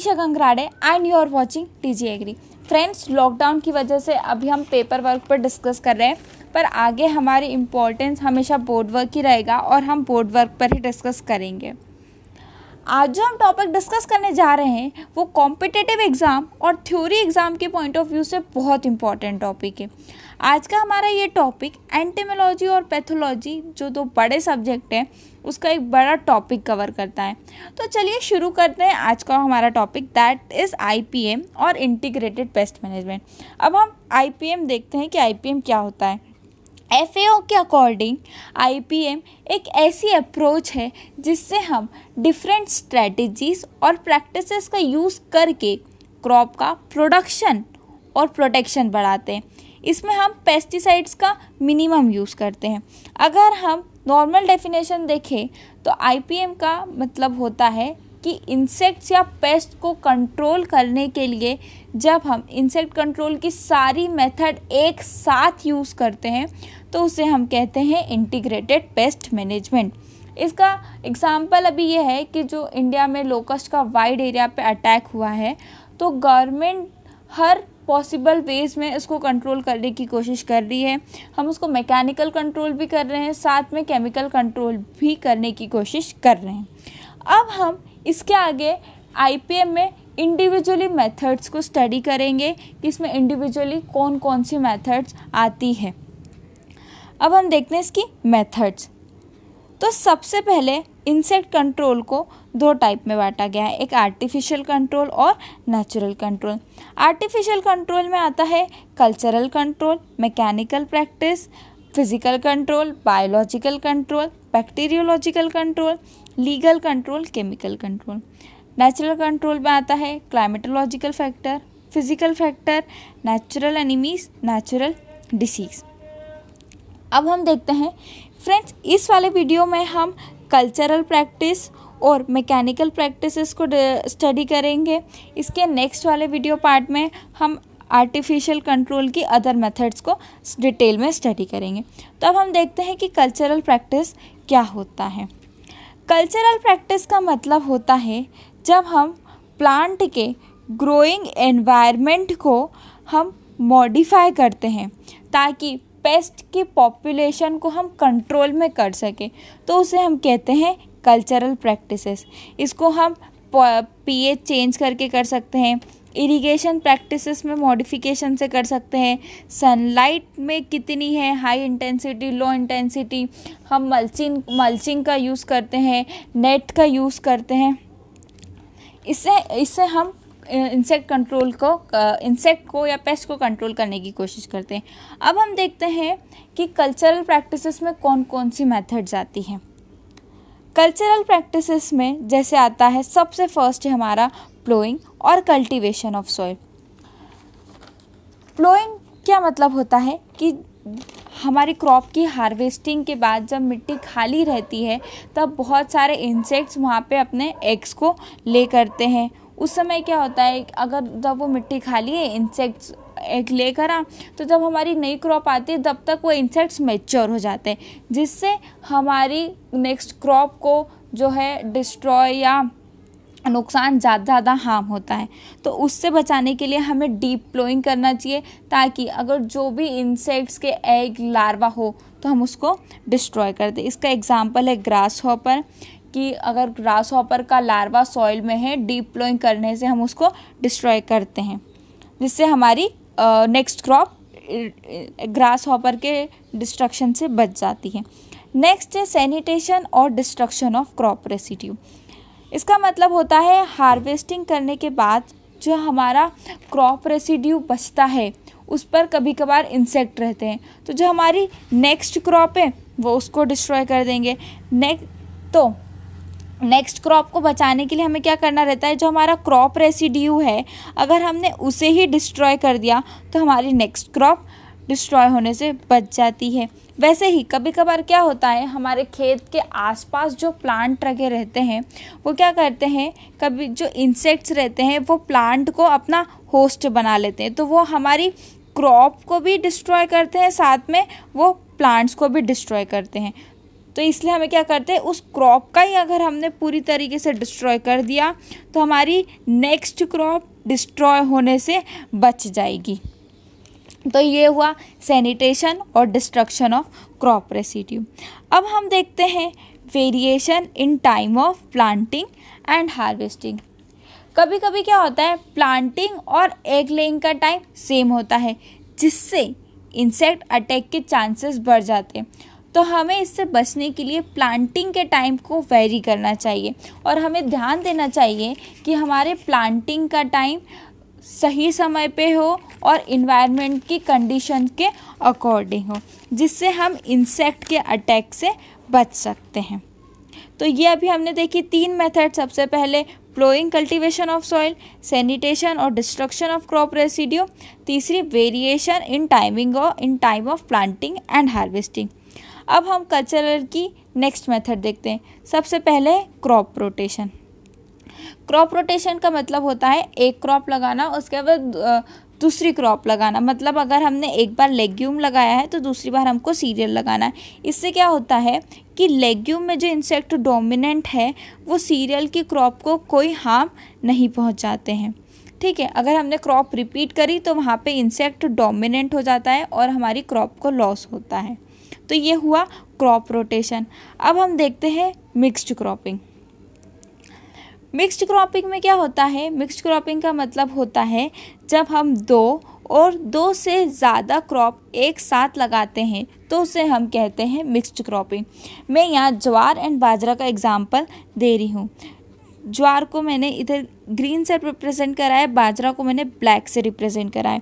Manisha Gangrade and you are watching TG agri friends lockdown की वजह से अभी हम पेपर वर्क पर डिस्कस कर रहे हैं पर आगे हमारी इम्पोर्टेंस हमेशा बोर्ड वर्क ही रहेगा और हम बोर्ड वर्क पर ही डिस्कस करेंगे आज जो हम टॉपिक डिस्कस करने जा रहे हैं वो कॉम्पिटेटिव एग्ज़ाम और थ्योरी एग्ज़ाम के पॉइंट ऑफ व्यू से बहुत इंपॉर्टेंट टॉपिक है आज का हमारा ये टॉपिक एंटेमोलॉजी और पैथोलॉजी जो दो बड़े सब्जेक्ट हैं उसका एक बड़ा टॉपिक कवर करता है तो चलिए शुरू करते हैं आज का हमारा टॉपिक दैट इज़ आई और इंटीग्रेटेड पेस्ट मैनेजमेंट अब हम आई देखते हैं कि आई क्या होता है एफ के अकॉर्डिंग आई एक ऐसी अप्रोच है जिससे हम डिफरेंट स्ट्रेटजीज और प्रैक्टिसेस का यूज़ करके क्रॉप का प्रोडक्शन और प्रोटेक्शन बढ़ाते हैं इसमें हम पेस्टिसाइड्स का मिनिमम यूज़ करते हैं अगर हम नॉर्मल डेफिनेशन देखें तो आई का मतलब होता है कि इंसेक्ट्स या पेस्ट को कंट्रोल करने के लिए जब हम इंसेक्ट कंट्रोल की सारी मेथड एक साथ यूज़ करते हैं तो उसे हम कहते हैं इंटीग्रेटेड पेस्ट मैनेजमेंट इसका एग्जाम्पल अभी यह है कि जो इंडिया में लोकस्ट का वाइड एरिया पे अटैक हुआ है तो गवर्नमेंट हर पॉसिबल वेज में इसको कंट्रोल करने की कोशिश कर रही है हम उसको मैकेनिकल कंट्रोल भी कर रहे हैं साथ में केमिकल कंट्रोल भी करने की कोशिश कर रहे हैं अब हम इसके आगे आई में इंडिविजुअली मेथड्स को स्टडी करेंगे कि इसमें इंडिविजुअली कौन कौन सी मेथड्स आती है अब हम देखते हैं इसकी मेथड्स तो सबसे पहले इंसेक्ट कंट्रोल को दो टाइप में बांटा गया है एक आर्टिफिशियल कंट्रोल और नेचुरल कंट्रोल आर्टिफिशियल कंट्रोल में आता है cultural control mechanical practice physical control biological control bacteriological control legal control chemical control natural control में आता है climatological factor physical factor natural enemies natural disease अब हम देखते हैं फ्रेंड्स इस वाले वीडियो में हम कल्चरल प्रैक्टिस और मैकेनिकल प्रैक्टिसेस को स्टडी करेंगे इसके नेक्स्ट वाले वीडियो पार्ट में हम आर्टिफिशियल कंट्रोल की अदर मेथड्स को डिटेल में स्टडी करेंगे तो अब हम देखते हैं कि कल्चरल प्रैक्टिस क्या होता है कल्चरल प्रैक्टिस का मतलब होता है जब हम प्लांट के ग्रोइंग एनवायरनमेंट को हम मॉडिफाई करते हैं ताकि पेस्ट की पॉपुलेशन को हम कंट्रोल में कर सकें तो उसे हम कहते हैं कल्चरल प्रैक्टिसेस इसको हम पीएच चेंज करके कर सकते हैं इरिगेशन प्रैक्टिसेस में मॉडिफिकेशन से कर सकते हैं सनलाइट में कितनी है हाई इंटेंसिटी लो इंटेंसिटी हम मल्चिंग मल्चिंग का यूज़ करते हैं नेट का यूज़ करते हैं इससे इससे हम इंसेक्ट कंट्रोल को इंसेक्ट को या पेस्ट को कंट्रोल करने की कोशिश करते हैं अब हम देखते हैं कि कल्चरल प्रैक्टिसेस में कौन कौन सी मेथड्स आती हैं कल्चरल प्रैक्टिसेस में जैसे आता है सबसे फर्स्ट है हमारा प्लोइंग और कल्टीवेशन ऑफ सॉइल प्लोइंग क्या मतलब होता है कि हमारी क्रॉप की हार्वेस्टिंग के बाद जब मिट्टी खाली रहती है तब बहुत सारे इंसेक्ट्स वहाँ पे अपने एग्स को ले करते हैं उस समय क्या होता है अगर जब वो मिट्टी खा लिए इंसेक्ट्स एक लेकर आ तो जब हमारी नई क्रॉप आती है तब तक वो इंसेक्ट्स मैच्योर हो जाते हैं जिससे हमारी नेक्स्ट क्रॉप को जो है डिस्ट्रॉय या नुकसान ज़्यादा ज़्यादा हार्म होता है तो उससे बचाने के लिए हमें डीप प्लोइंग करना चाहिए ताकि अगर जो भी इंसेक्ट्स के एग लार्वा हो तो हम उसको डिस्ट्रॉय कर दें इसका एग्जाम्पल है ग्रास हॉपर कि अगर ग्रास हॉपर का लार्वा सॉइल में है डीप प्लोइंग करने से हम उसको डिस्ट्रॉय करते हैं जिससे हमारी नेक्स्ट क्रॉप ग्रास हॉपर के डिस्ट्रक्शन से बच जाती है नेक्स्ट है सैनिटेशन और डिस्ट्रक्शन ऑफ क्रॉप रेसिड्यू इसका मतलब होता है हार्वेस्टिंग करने के बाद जो हमारा क्रॉप रेसिड्यू बचता है उस पर कभी कभार इंसेक्ट रहते हैं तो जो हमारी नेक्स्ट क्रॉप है वो उसको डिस्ट्रॉय कर देंगे नेक्स्ट तो नेक्स्ट क्रॉप को बचाने के लिए हमें क्या करना रहता है जो हमारा क्रॉप रेसिड्यू है अगर हमने उसे ही डिस्ट्रॉय कर दिया तो हमारी नेक्स्ट क्रॉप डिस्ट्रॉय होने से बच जाती है वैसे ही कभी कभार क्या होता है हमारे खेत के आसपास जो प्लांट रखे रहते हैं वो क्या करते हैं कभी जो इंसेक्ट्स रहते हैं वो प्लांट को अपना होस्ट बना लेते हैं तो वो हमारी क्रॉप को भी डिस्ट्रॉय करते हैं साथ में वो प्लांट्स को भी डिस्ट्रॉय करते हैं तो इसलिए हमें क्या करते हैं उस क्रॉप का ही अगर हमने पूरी तरीके से डिस्ट्रॉय कर दिया तो हमारी नेक्स्ट क्रॉप डिस्ट्रॉय होने से बच जाएगी तो ये हुआ सैनिटेशन और डिस्ट्रक्शन ऑफ क्रॉप रेसिड्यू अब हम देखते हैं variation in time of planting and harvesting कभी कभी क्या होता है प्लांटिंग और एग लेइंग का टाइम सेम होता है जिससे इंसेक्ट अटैक के चांसेस बढ़ जाते हैं तो हमें इससे बचने के लिए प्लांटिंग के टाइम को वेरी करना चाहिए और हमें ध्यान देना चाहिए कि हमारे प्लांटिंग का टाइम सही समय पे हो और इन्वायरमेंट की कंडीशन के अकॉर्डिंग हो जिससे हम इंसेक्ट के अटैक से बच सकते हैं तो ये अभी हमने देखी तीन मेथड सबसे पहले ploughing cultivation of soil sanitation और डिस्ट्रक्शन ऑफ क्रॉप रेसिड्यू तीसरी वेरिएशन इन टाइमिंग और in time of planting and harvesting अब हम कल्चरल की नेक्स्ट मेथड देखते हैं सबसे पहले क्रॉप रोटेशन क्रॉप रोटेशन का मतलब होता है एक क्रॉप लगाना उसके बाद दूसरी क्रॉप लगाना मतलब अगर हमने एक बार लेग्यूम लगाया है तो दूसरी बार हमको सीरियल लगाना है इससे क्या होता है कि लेग्यूम में जो इंसेक्ट डोमिनेंट है वो सीरियल की क्रॉप को कोई हार्म नहीं पहुंचाते हैं ठीक है अगर हमने क्रॉप रिपीट करी तो वहाँ पे इंसेक्ट डोमिनेंट हो जाता है और हमारी क्रॉप को लॉस होता है तो ये हुआ क्रॉप रोटेशन अब हम देखते हैं मिक्स्ड क्रॉपिंग मिक्स्ड क्रॉपिंग में क्या होता है मिक्स्ड क्रॉपिंग का मतलब होता है जब हम दो और दो से ज़्यादा क्रॉप एक साथ लगाते हैं तो उसे हम कहते हैं मिक्स्ड क्रॉपिंग मैं यहाँ ज्वार एंड बाजरा का एग्ज़ाम्पल दे रही हूँ ज्वार को मैंने इधर ग्रीन से रिप्रेजेंट करा है बाजरा को मैंने ब्लैक से रिप्रेजेंट करा है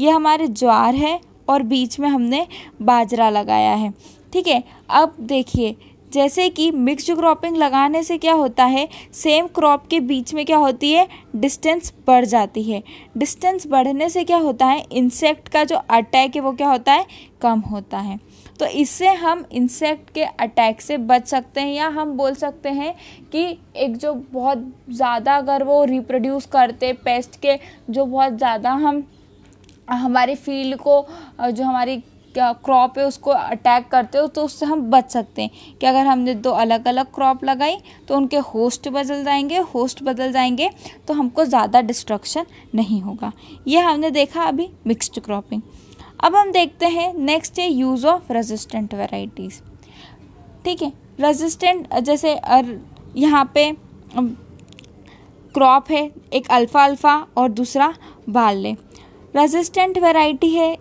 ये हमारे ज्वार है और बीच में हमने बाजरा लगाया है ठीक है अब देखिए जैसे कि मिक्स क्रॉपिंग लगाने से क्या होता है सेम क्रॉप के बीच में क्या होती है डिस्टेंस बढ़ जाती है डिस्टेंस बढ़ने से क्या होता है इंसेक्ट का जो अटैक है वो क्या होता है कम होता है तो इससे हम इंसेक्ट के अटैक से बच सकते हैं या हम बोल सकते हैं कि एक जो बहुत ज़्यादा अगर वो रिप्रोड्यूस करते पेस्ट के जो बहुत ज़्यादा हम हमारे फील्ड को जो हमारी क्रॉप है उसको अटैक करते हो तो उससे हम बच सकते हैं कि अगर हमने दो अलग अलग क्रॉप लगाई तो उनके होस्ट बदल जाएंगे होस्ट बदल जाएंगे तो हमको ज़्यादा डिस्ट्रक्शन नहीं होगा ये हमने देखा अभी मिक्स्ड क्रॉपिंग अब हम देखते हैं नेक्स्ट है यूज़ ऑफ रेजिस्टेंट वेराइटीज़ ठीक है रेजिस्टेंट जैसे यहाँ पे क्रॉप है एक अल्फ़ा अल्फ़ा और दूसरा बाले रेजिस्टेंट वैरायटी है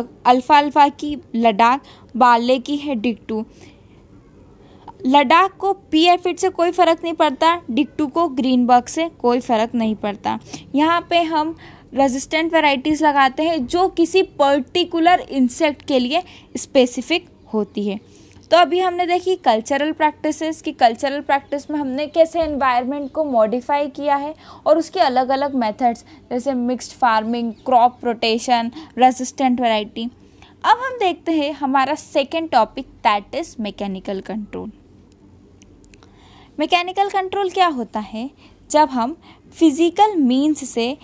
अल्फ़ा अल्फ़ा की लद्दाख बाले की है डिकटू लद्दाख को पी एफ से कोई फ़र्क नहीं पड़ता डिकटू को ग्रीन से कोई फ़र्क नहीं पड़ता यहाँ पे हम रेजिस्टेंट वैरायटीज़ लगाते हैं जो किसी पर्टिकुलर इंसेक्ट के लिए स्पेसिफिक होती है तो अभी हमने देखी कल्चरल प्रैक्टिसेस कि कल्चरल प्रैक्टिस में हमने कैसे एनवायरनमेंट को मॉडिफाई किया है और उसके अलग अलग मेथड्स जैसे mixed farming crop rotation resistant variety अब हम देखते हैं हमारा second topic that is mechanical control mechanical control क्या होता है जब हम फिज़िकल मीन्स से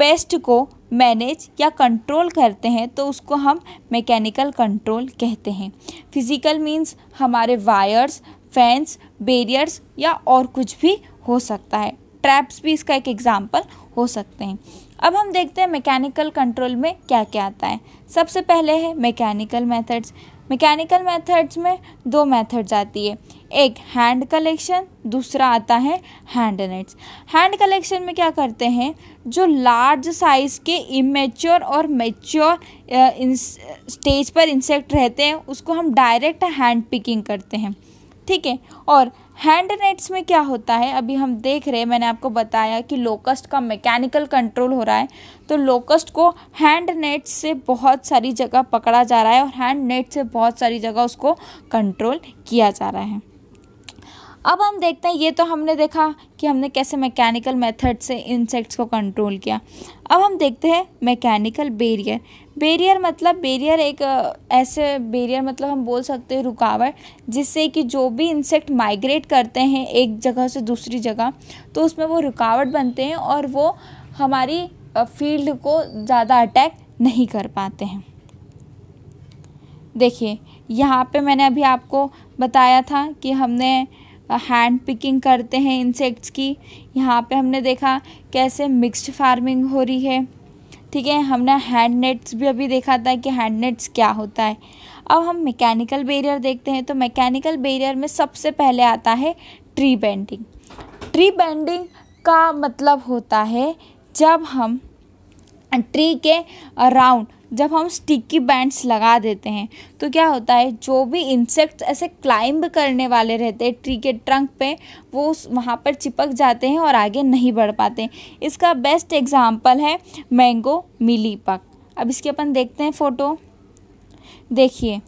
पेस्ट को मैनेज या कंट्रोल करते हैं तो उसको हम मैकेनिकल कंट्रोल कहते हैं फिज़िकल मीन्स हमारे वायर्स फैंस बेरियर्स या और कुछ भी हो सकता है ट्रैप्स भी इसका एक एग्ज़ाम्पल हो सकते हैं अब हम देखते हैं मैकेनिकल कंट्रोल में क्या क्या आता है सबसे पहले है मैकेनिकल मेथड्स मैकेनिकल मेथड्स में दो मेथड्स आती है एक हैंड कलेक्शन दूसरा आता है हैंड नेट्स हैंड कलेक्शन में क्या करते हैं जो लार्ज साइज के इमेच्योर और मेच्योर स्टेज uh, पर इंसेक्ट रहते हैं उसको हम डायरेक्ट हैंड पिकिंग करते हैं ठीक है और हैंड नेट्स में क्या होता है अभी हम देख रहे हैं मैंने आपको बताया कि लोकस्ट का मैकेनिकल कंट्रोल हो रहा है तो लोकस्ट को हैंड नेट से बहुत सारी जगह पकड़ा जा रहा है और हैंड नेट से बहुत सारी जगह उसको कंट्रोल किया जा रहा है अब हम देखते हैं ये तो हमने देखा कि हमने कैसे मैकेनिकल मेथड से इंसेक्ट्स को कंट्रोल किया अब हम देखते हैं मैकेनिकल बेरियर बेरियर मतलब बेरियर एक ऐसे बेरियर मतलब हम बोल सकते हैं रुकावट जिससे कि जो भी इंसेक्ट माइग्रेट करते हैं एक जगह से दूसरी जगह तो उसमें वो रुकावट बनते हैं और वो हमारी फील्ड को ज़्यादा अटैक नहीं कर पाते हैं देखिए यहाँ पे मैंने अभी आपको बताया था कि हमने हैंड पिकिंग करते हैं इंसेक्ट्स की यहाँ पे हमने देखा कैसे मिक्स्ड फार्मिंग हो रही है ठीक है हमने हैंड नेट्स भी अभी देखा था कि हैंड नेट्स क्या होता है अब हम मैकेनिकल बेरियर देखते हैं तो मैकेनिकल बेरियर में सबसे पहले आता है ट्री बैंडिंग ट्री बैंडिंग का मतलब होता है जब हम ट्री के अराउंड जब हम स्टिकी बैंड्स लगा देते हैं तो क्या होता है जो भी इंसेक्ट्स ऐसे क्लाइंब करने वाले रहते हैं ट्री के ट्रंक पे वो वहाँ पर चिपक जाते हैं और आगे नहीं बढ़ पाते इसका बेस्ट एग्ज़ाम्पल है मैंगो मिली पक अब इसके अपन देखते हैं फ़ोटो देखिए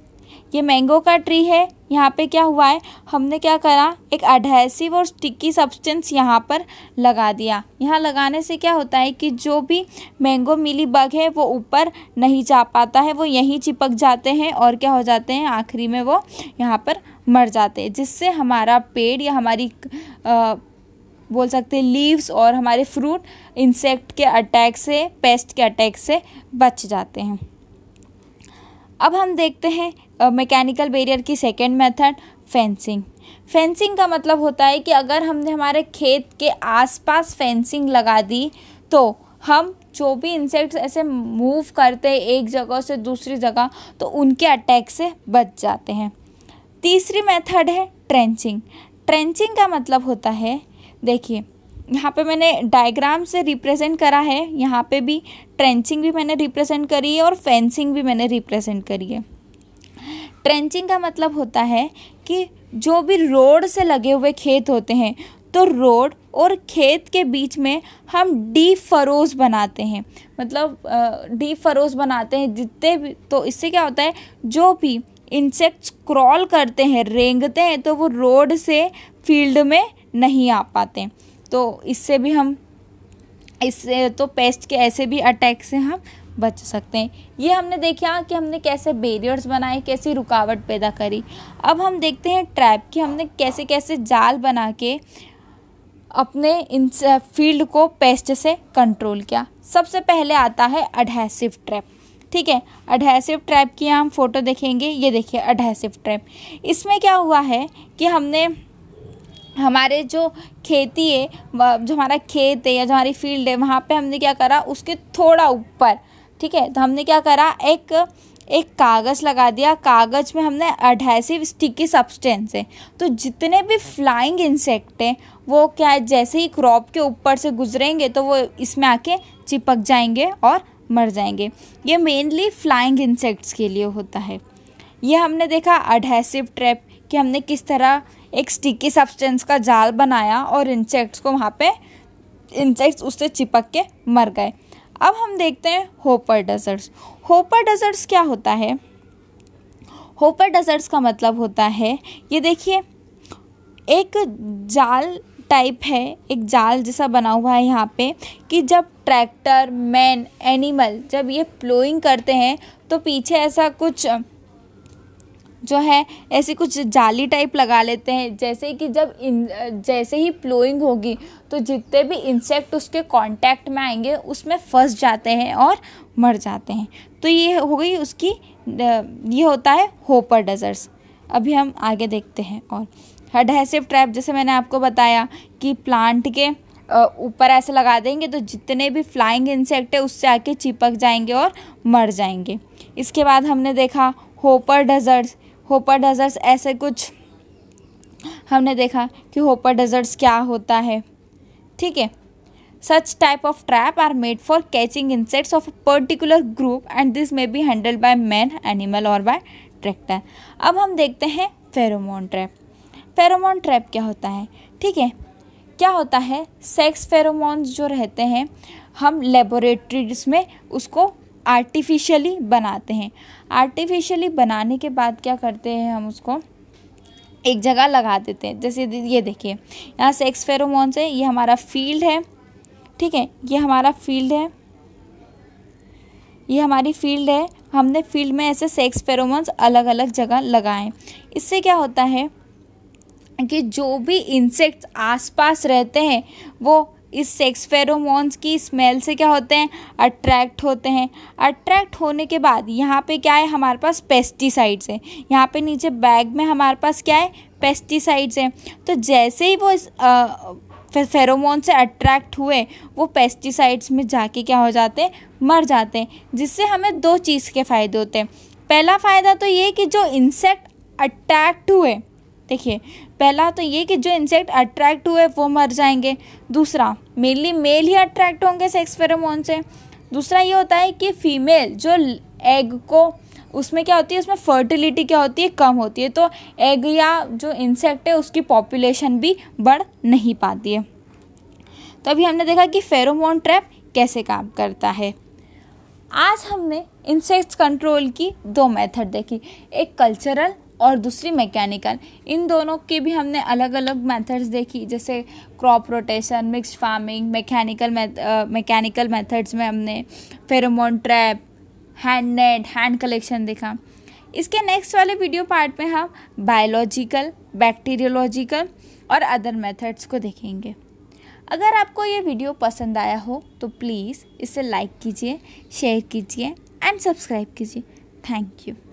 ये मैंगो का ट्री है यहाँ पे क्या हुआ है हमने क्या करा एक अडहेसिव और स्टिकी सब्सटेंस यहाँ पर लगा दिया यहाँ लगाने से क्या होता है कि जो भी मैंगो मिली बग है वो ऊपर नहीं जा पाता है वो यहीं चिपक जाते हैं और क्या हो जाते हैं आखिरी में वो यहाँ पर मर जाते हैं जिससे हमारा पेड़ या हमारी आ, बोल सकते हैं लीव्स और हमारे फ्रूट इंसेक्ट के अटैक से पेस्ट के अटैक से बच जाते हैं अब हम देखते हैं मैकेनिकल बैरियर की सेकेंड मेथड फेंसिंग फेंसिंग का मतलब होता है कि अगर हमने हमारे खेत के आसपास फेंसिंग लगा दी तो हम जो भी इंसेक्ट्स ऐसे मूव करते हैं एक जगह से दूसरी जगह तो उनके अटैक से बच जाते हैं तीसरी मेथड है ट्रेंचिंग ट्रेंचिंग का मतलब होता है देखिए यहाँ पे मैंने डायग्राम से रिप्रेजेंट करा है यहाँ पे भी ट्रेंचिंग भी मैंने रिप्रेजेंट करी है और फेंसिंग भी मैंने रिप्रेजेंट करी है ट्रेंचिंग का मतलब होता है कि जो भी रोड से लगे हुए खेत होते हैं तो रोड और खेत के बीच में हम डी फरोज बनाते हैं मतलब डी फरोज बनाते हैं जितने भी तो इससे क्या होता है जो भी इंसेक्ट्स क्रॉल करते हैं रेंगते हैं तो वो रोड से फील्ड में नहीं आ पाते तो इससे भी हम इससे तो पेस्ट के ऐसे भी अटैक से हम बच सकते हैं ये हमने देखा कि हमने कैसे बेरियर्स बनाए कैसी रुकावट पैदा करी अब हम देखते हैं ट्रैप कि हमने कैसे कैसे जाल बना के अपने इन फील्ड को पेस्ट से कंट्रोल किया सबसे पहले आता है अडहेसिव ट्रैप ठीक है अडहेसिव ट्रैप की हम फोटो देखेंगे ये देखिए अडहेसिव ट्रैप इसमें क्या हुआ है कि हमने हमारे जो खेती है जो हमारा खेत है या जो हमारी फील्ड है वहाँ पे हमने क्या करा उसके थोड़ा ऊपर ठीक है तो हमने क्या करा एक एक कागज़ लगा दिया कागज़ में हमने अडहेसिव स्टिकी सब्सटेंस है तो जितने भी फ्लाइंग इंसेक्ट हैं वो क्या है जैसे ही क्रॉप के ऊपर से गुजरेंगे तो वो इसमें आके चिपक जाएंगे और मर जाएंगे ये मेनली फ्लाइंग इंसेक्ट्स के लिए होता है ये हमने देखा अडहेसिव ट्रैप कि हमने किस तरह एक स्टिकी सब्सटेंस का जाल बनाया और इंसेक्ट्स को वहाँ पे इंसेक्ट्स उससे चिपक के मर गए अब हम देखते हैं होपर डेजर्ट्स होपर डेजर्ट्स क्या होता है होपर डेजर्ट्स का मतलब होता है ये देखिए एक जाल टाइप है एक जाल जैसा बना हुआ है यहाँ पे कि जब ट्रैक्टर मैन एनिमल जब ये प्लोइंग करते हैं तो पीछे ऐसा कुछ जो है ऐसे कुछ जाली टाइप लगा लेते हैं जैसे कि जब इन जैसे ही प्लोइंग होगी तो जितने भी इंसेक्ट उसके कांटेक्ट में आएंगे उसमें फंस जाते हैं और मर जाते हैं तो ये हो गई उसकी ये होता है होपर डजर्स अभी हम आगे देखते हैं और हडहेसिव ट्रैप जैसे मैंने आपको बताया कि प्लांट के ऊपर ऐसे लगा देंगे तो जितने भी फ्लाइंग इंसेक्ट है उससे आके चिपक जाएंगे और मर जाएंगे इसके बाद हमने देखा होपर डजर्स होपा डेजर्ट्स ऐसे कुछ हमने देखा कि होपर डेजर्ट्स क्या होता है ठीक है such type of trap are made for catching insects of a particular group and this may be handle by man animal और बाय ट्रैक्टर अब हम देखते हैं फेरोमोन ट्रैप फेरोमोन ट्रैप क्या होता है ठीक है क्या होता है सेक्स फेरोमोन्स जो रहते हैं हम लेबोरेटरीज में उसको आर्टिफिशियली बनाते हैं आर्टिफिशियली बनाने के बाद क्या करते हैं हम उसको एक जगह लगा देते हैं जैसे ये देखिए यहाँ से एक्सफेरोमोन है ये हमारा फील्ड है ठीक है ये हमारा फील्ड है ये हमारी फील्ड है हमने फील्ड में ऐसे सेक्स फेरोमोन्स अलग अलग जगह लगाए इससे क्या होता है कि जो भी इंसेक्ट्स आसपास रहते हैं वो इस सेक्स फेरोमोन्स की स्मेल से क्या होते हैं अट्रैक्ट होते हैं अट्रैक्ट होने के बाद यहाँ पे क्या है हमारे पास पेस्टिसाइड्स हैं यहाँ पे नीचे बैग में हमारे पास क्या है पेस्टिसाइड्स हैं तो जैसे ही वो इस फेरोमोन से अट्रैक्ट हुए वो पेस्टिसाइड्स में जाके क्या हो जाते हैं मर जाते हैं जिससे हमें दो चीज़ के फ़ायदे होते हैं पहला फ़ायदा तो ये कि जो इंसेक्ट अट्रैक्ट हुए देखिए पहला तो ये कि जो इंसेक्ट अट्रैक्ट हुए वो मर जाएंगे दूसरा मेनली मेल ही अट्रैक्ट होंगे सेक्स फेरोमोन से दूसरा ये होता है कि फीमेल जो एग को उसमें क्या होती है उसमें फर्टिलिटी क्या होती है कम होती है तो एग या जो इंसेक्ट है उसकी पॉपुलेशन भी बढ़ नहीं पाती है तो अभी हमने देखा कि फेरोमोन ट्रैप कैसे काम करता है आज हमने इंसेक्ट्स कंट्रोल की दो मेथड देखी एक कल्चरल और दूसरी मैकेनिकल इन दोनों की भी हमने अलग अलग मेथड्स देखी जैसे crop rotation mix farming mechanical mechanical methods में हमने pheromone trap hand net hand collection देखा इसके नेक्स्ट वाले वीडियो पार्ट में हम बायोलॉजिकल बैक्टीरियोलॉजिकल और अदर मेथड्स को देखेंगे अगर आपको ये वीडियो पसंद आया हो तो प्लीज़ इसे लाइक कीजिए शेयर कीजिए एंड सब्सक्राइब कीजिए थैंक यू